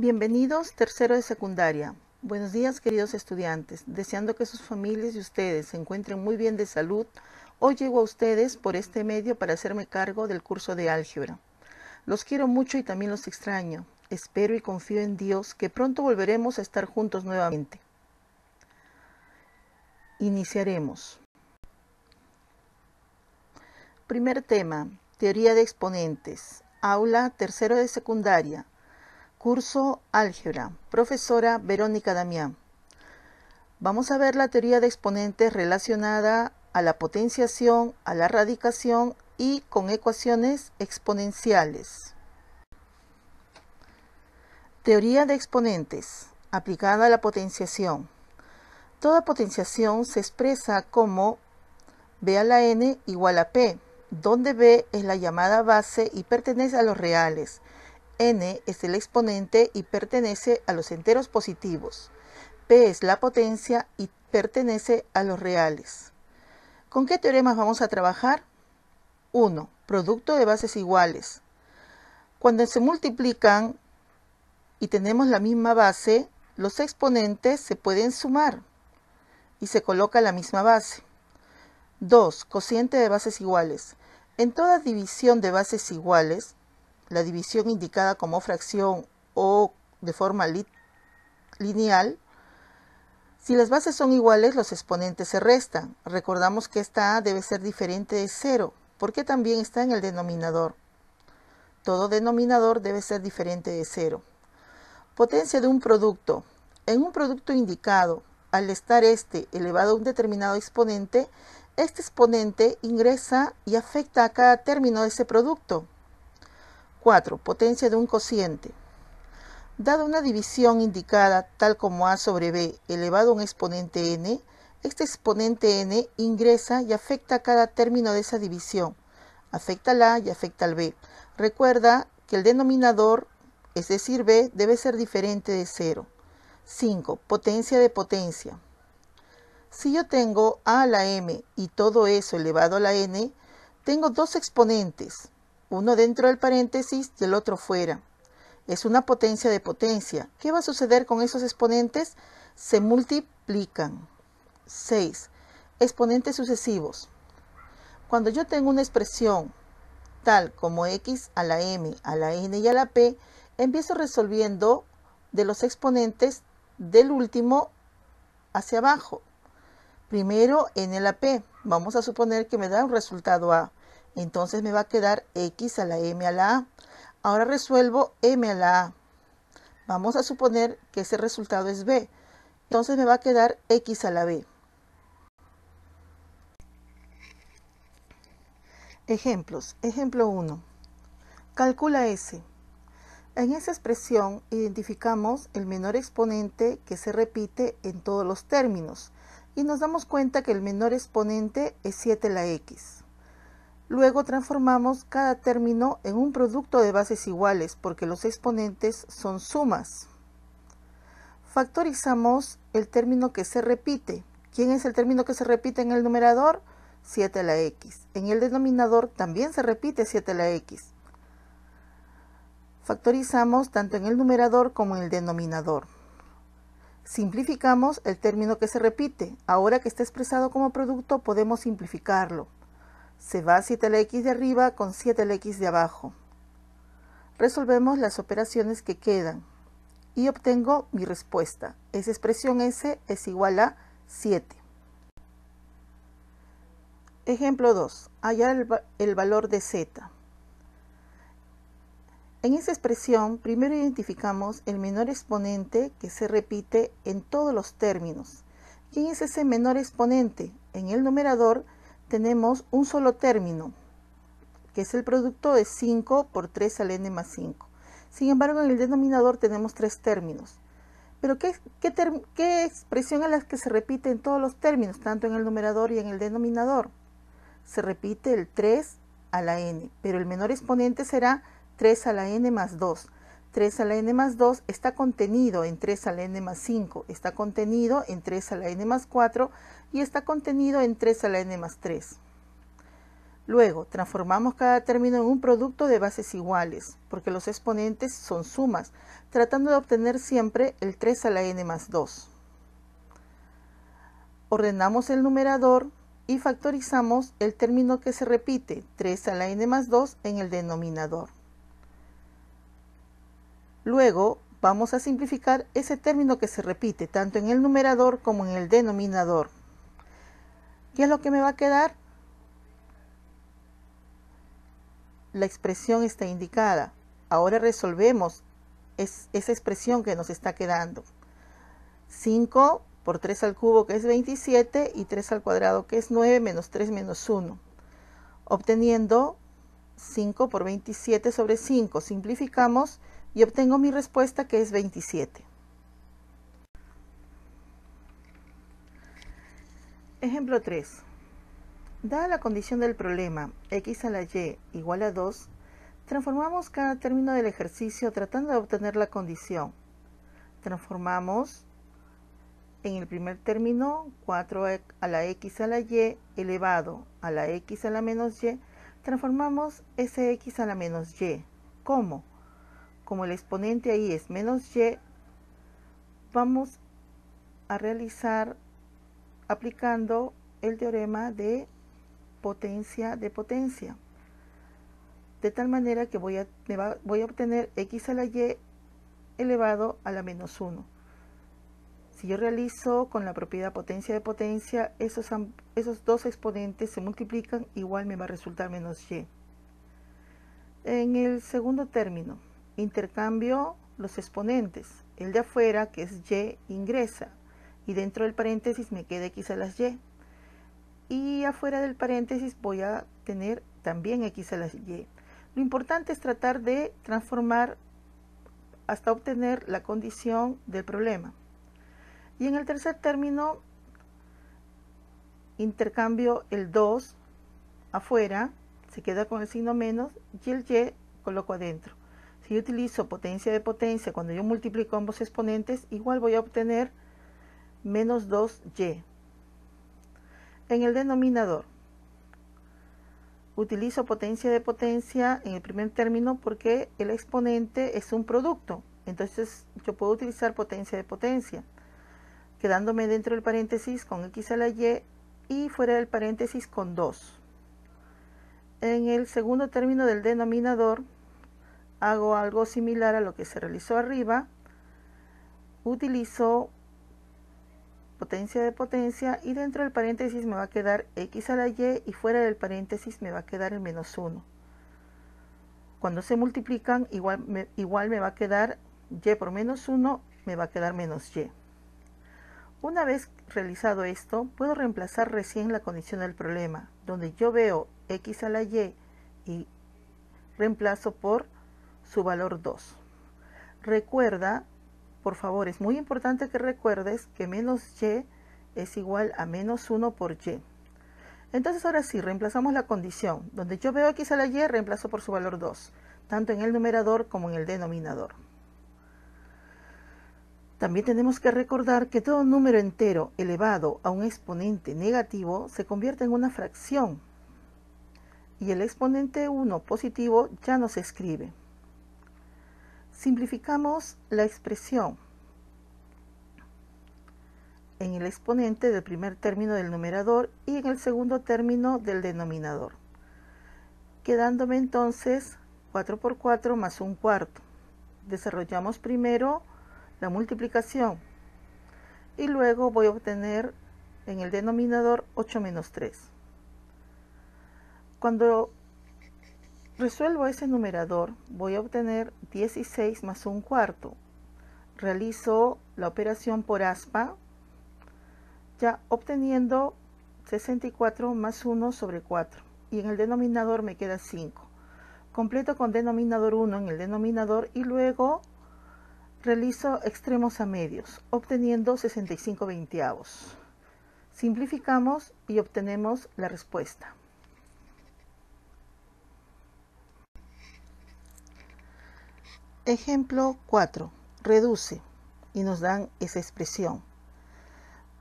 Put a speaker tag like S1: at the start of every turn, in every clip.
S1: Bienvenidos, tercero de secundaria. Buenos días, queridos estudiantes. Deseando que sus familias y ustedes se encuentren muy bien de salud, hoy llego a ustedes por este medio para hacerme cargo del curso de álgebra. Los quiero mucho y también los extraño. Espero y confío en Dios que pronto volveremos a estar juntos nuevamente. Iniciaremos. Primer tema, teoría de exponentes. Aula tercero de secundaria. Curso Álgebra, profesora Verónica Damián. Vamos a ver la teoría de exponentes relacionada a la potenciación, a la radicación y con ecuaciones exponenciales. Teoría de exponentes aplicada a la potenciación. Toda potenciación se expresa como B a la n igual a P, donde B es la llamada base y pertenece a los reales. N es el exponente y pertenece a los enteros positivos. P es la potencia y pertenece a los reales. ¿Con qué teoremas vamos a trabajar? 1. Producto de bases iguales. Cuando se multiplican y tenemos la misma base, los exponentes se pueden sumar y se coloca la misma base. 2. Cociente de bases iguales. En toda división de bases iguales, la división indicada como fracción o de forma lineal, si las bases son iguales, los exponentes se restan. Recordamos que esta a debe ser diferente de cero, porque también está en el denominador. Todo denominador debe ser diferente de cero. Potencia de un producto. En un producto indicado, al estar este elevado a un determinado exponente, este exponente ingresa y afecta a cada término de ese producto. 4. Potencia de un cociente. Dada una división indicada tal como A sobre B elevado a un exponente n, este exponente n ingresa y afecta a cada término de esa división. Afecta al A y afecta al B. Recuerda que el denominador, es decir, B, debe ser diferente de 0. 5. Potencia de potencia. Si yo tengo A a la m y todo eso elevado a la n, tengo dos exponentes, uno dentro del paréntesis y el otro fuera. Es una potencia de potencia. ¿Qué va a suceder con esos exponentes? Se multiplican. 6. Exponentes sucesivos. Cuando yo tengo una expresión tal como x a la m, a la n y a la p, empiezo resolviendo de los exponentes del último hacia abajo. Primero en a la p. Vamos a suponer que me da un resultado a. Entonces me va a quedar x a la m a la a. Ahora resuelvo m a la a. Vamos a suponer que ese resultado es b. Entonces me va a quedar x a la b. Ejemplos. Ejemplo 1. Calcula S. En esa expresión identificamos el menor exponente que se repite en todos los términos y nos damos cuenta que el menor exponente es 7 la x. Luego transformamos cada término en un producto de bases iguales porque los exponentes son sumas. Factorizamos el término que se repite. ¿Quién es el término que se repite en el numerador? 7 a la x. En el denominador también se repite 7 a la x. Factorizamos tanto en el numerador como en el denominador. Simplificamos el término que se repite. Ahora que está expresado como producto podemos simplificarlo. Se va 7X de arriba con 7X de abajo. Resolvemos las operaciones que quedan y obtengo mi respuesta. Esa expresión S es igual a 7. Ejemplo 2. Hallar el, el valor de Z. En esa expresión, primero identificamos el menor exponente que se repite en todos los términos. ¿Quién es ese menor exponente? En el numerador tenemos un solo término, que es el producto de 5 por 3 al n más 5. Sin embargo, en el denominador tenemos tres términos. Pero ¿qué, expresión es la que se repite en todos los términos, tanto en el numerador y en el denominador? Se repite el 3 a la n, pero el menor exponente será 3 a la n más 2. 3 a la n más 2 está contenido en 3 a la n más 5, está contenido en 3 a la n más 4 y está contenido en 3 a la n más 3. Luego, transformamos cada término en un producto de bases iguales, porque los exponentes son sumas, tratando de obtener siempre el 3 a la n más 2. Ordenamos el numerador y factorizamos el término que se repite, 3 a la n más 2, en el denominador. Luego vamos a simplificar ese término que se repite tanto en el numerador como en el denominador. ¿Qué es lo que me va a quedar? La expresión está indicada. Ahora resolvemos esa expresión que nos está quedando. 5 por 3 al cubo que es 27 y 3 al cuadrado que es 9 menos 3 menos 1. Obteniendo 5 por 27 sobre 5. Simplificamos y obtengo mi respuesta que es 27. Ejemplo 3. Dada la condición del problema x a la y igual a 2, transformamos cada término del ejercicio tratando de obtener la condición. Transformamos en el primer término 4 e, a la x a la y elevado a la x a la menos y, transformamos ese x a la menos y. ¿Cómo? como el exponente ahí es menos y, vamos a realizar aplicando el teorema de potencia de potencia. De tal manera que voy a, obtener x a la y elevado a la menos 1. Si yo realizo con la propiedad potencia de potencia, esos, esos dos exponentes se multiplican, igual me va a resultar menos y. En el segundo término, intercambio los exponentes. El de afuera, que es y, ingresa. Y dentro del paréntesis me queda x a las y. Y afuera del paréntesis voy a tener también x a las y. Lo importante es tratar de transformar hasta obtener la condición del problema. Y en el tercer término, intercambio el 2 afuera, se queda con el signo menos, y el y coloco adentro. Si utilizo potencia de potencia, cuando yo multiplico ambos exponentes, igual voy a obtener menos 2y. En el denominador, utilizo potencia de potencia en el primer término porque el exponente es un producto. Entonces yo puedo utilizar potencia de potencia, quedándome dentro del paréntesis con x a la y y fuera del paréntesis con 2. En el segundo término del denominador, hago algo similar a lo que se realizó arriba, utilizo potencia de potencia y dentro del paréntesis me va a quedar x a la y y fuera del paréntesis me va a quedar el menos 1. Cuando se multiplican igual me, igual me va a quedar y por menos 1 me va a quedar menos y. Una vez realizado esto, puedo reemplazar recién la condición del problema, donde yo veo x a la y y reemplazo por su valor 2. Recuerda, por favor, es muy importante que recuerdes que menos y es igual a menos 1 por y. Entonces ahora sí, reemplazamos la condición. Donde yo veo x a la y, reemplazo por su valor 2, tanto en el numerador como en el denominador. También tenemos que recordar que todo número entero elevado a un exponente negativo se convierte en una fracción y el exponente 1 positivo ya no se escribe. Simplificamos la expresión en el exponente del primer término del numerador y en el segundo término del denominador, quedándome entonces 4 por 4 más un cuarto. Desarrollamos primero la multiplicación y luego voy a obtener en el denominador 8 menos 3. Cuando Resuelvo ese numerador, voy a obtener 16 más un cuarto. Realizo la operación por aspa, ya obteniendo 64 más 1 sobre 4. Y en el denominador me queda 5. Completo con denominador 1 en el denominador y luego realizo extremos a medios, obteniendo 65 veintiavos. Simplificamos y obtenemos la respuesta. Ejemplo 4. Reduce. Y nos dan esa expresión.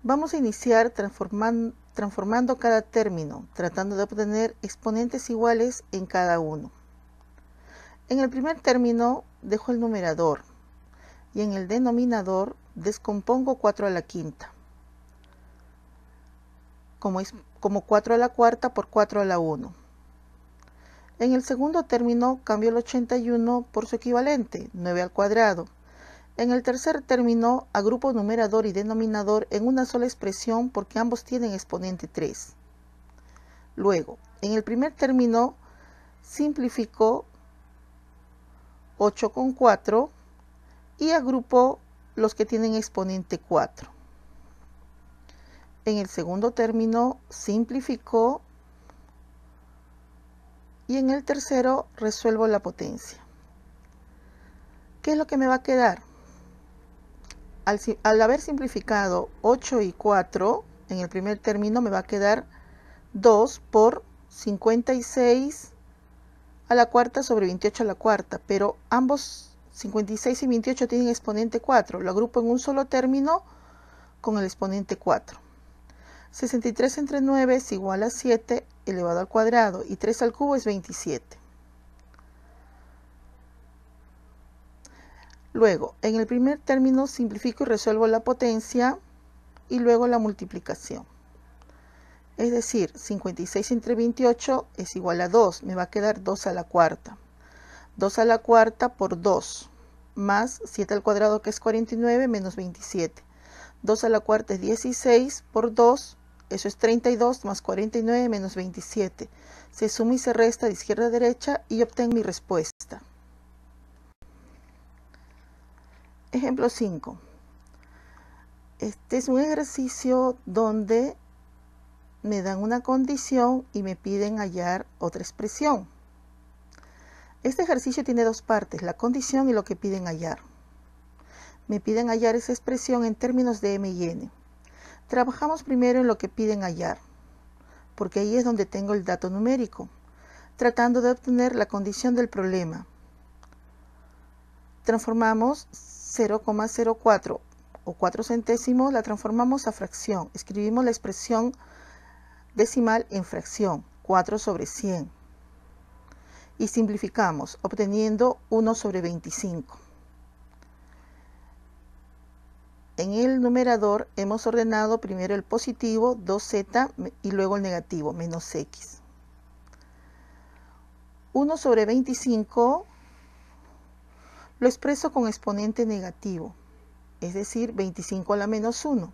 S1: Vamos a iniciar transformando cada término, tratando de obtener exponentes iguales en cada uno. En el primer término dejo el numerador y en el denominador descompongo 4 a la quinta. Como, es, como 4 a la cuarta por 4 a la 1 en el segundo término cambió el 81 por su equivalente, 9 al cuadrado. En el tercer término agrupo numerador y denominador en una sola expresión porque ambos tienen exponente 3. Luego, en el primer término simplificó 8 con 4 y agrupo los que tienen exponente 4. En el segundo término simplificó y en el tercero resuelvo la potencia. ¿Qué es lo que me va a quedar? Al, haber simplificado 8 y 4, en el primer término me va a quedar 2 por 56 a la cuarta sobre 28 a la cuarta, pero ambos 56 y 28 tienen exponente 4, lo agrupo en un solo término con el exponente 4. 63 entre 9 es igual a 7 elevado al cuadrado y 3 al cubo es 27. Luego, en el primer término simplifico y resuelvo la potencia y luego la multiplicación. Es decir, 56 entre 28 es igual a 2, me va a quedar 2 a la cuarta. 2 a la cuarta por 2, más 7 al cuadrado que es 49 menos 27. 2 a la cuarta es 16 por 2 eso es 32 más 49 menos 27. Se suma y se resta de izquierda a derecha y obtengo mi respuesta. Ejemplo 5. Este es un ejercicio donde me dan una condición y me piden hallar otra expresión. Este ejercicio tiene dos partes, la condición y lo que piden hallar. Me piden hallar esa expresión en términos de m y n. Trabajamos primero en lo que piden hallar, porque ahí es donde tengo el dato numérico, tratando de obtener la condición del problema. Transformamos 0,04 o 4 centésimos, la transformamos a fracción. Escribimos la expresión decimal en fracción, 4 sobre 100. Y simplificamos, obteniendo 1 sobre 25. En el numerador hemos ordenado primero el positivo, 2z y luego el negativo, menos x. 1 sobre 25 lo expreso con exponente negativo, es decir, 25 a la menos 1.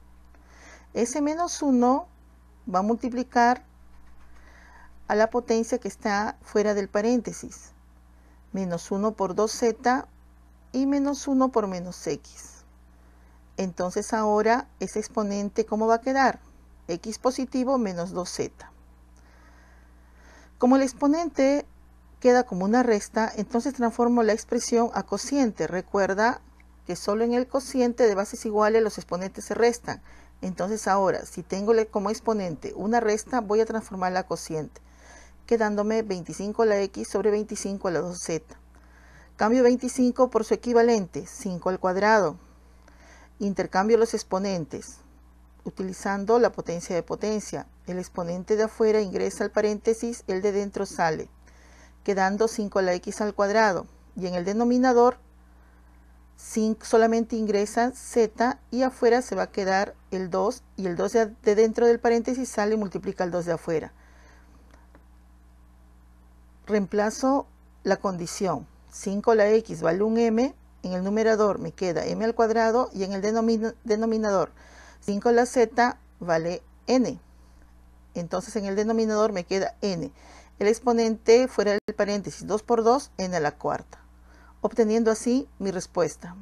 S1: Ese menos 1 va a multiplicar a la potencia que está fuera del paréntesis, menos 1 por 2z y menos 1 por menos x. Entonces ahora ese exponente, ¿cómo va a quedar? x positivo menos 2z. Como el exponente queda como una resta, entonces transformo la expresión a cociente. Recuerda que solo en el cociente de bases iguales los exponentes se restan. Entonces ahora, si tengo como exponente una resta, voy a transformarla a cociente, quedándome 25 a la x sobre 25 a la 2z. Cambio 25 por su equivalente, 5 al cuadrado, Intercambio los exponentes utilizando la potencia de potencia. El exponente de afuera ingresa al paréntesis, el de dentro sale, quedando 5 a la x al cuadrado. Y en el denominador solamente ingresa z y afuera se va a quedar el 2 y el 2 de dentro del paréntesis sale y multiplica el 2 de afuera. Reemplazo la condición. 5 a la x vale un m en el numerador me queda m al cuadrado y en el denominador 5 a la z vale n. Entonces en el denominador me queda n. El exponente fuera del paréntesis 2 por 2, n a la cuarta, obteniendo así mi respuesta.